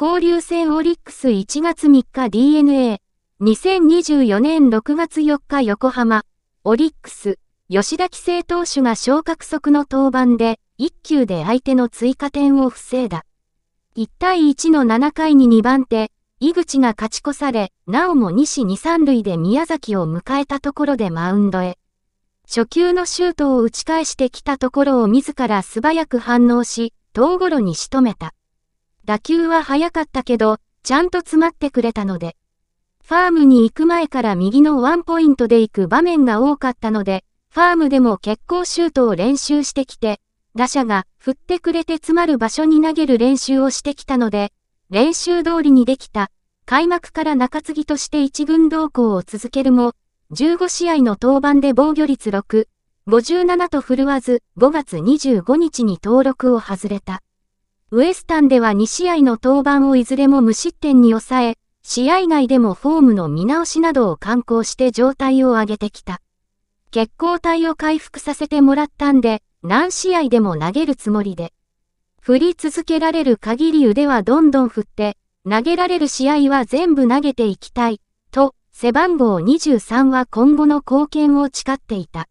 交流戦オリックス1月3日 DNA、2024年6月4日横浜、オリックス、吉田規制投手が昇格速の登板で、1球で相手の追加点を防いだ。1対1の7回に2番手、井口が勝ち越され、なおも西2、3塁で宮崎を迎えたところでマウンドへ。初球のシュートを打ち返してきたところを自ら素早く反応し、遠頃に仕留めた。打球は速かったけど、ちゃんと詰まってくれたので。ファームに行く前から右のワンポイントで行く場面が多かったので、ファームでも結構シュートを練習してきて、打者が振ってくれて詰まる場所に投げる練習をしてきたので、練習通りにできた。開幕から中継ぎとして一軍同行を続けるも、15試合の登板で防御率6、57と振るわず、5月25日に登録を外れた。ウエスタンでは2試合の登板をいずれも無失点に抑え、試合外でもフォームの見直しなどを観光して状態を上げてきた。血行体を回復させてもらったんで、何試合でも投げるつもりで。振り続けられる限り腕はどんどん振って、投げられる試合は全部投げていきたい、と、背番号23は今後の貢献を誓っていた。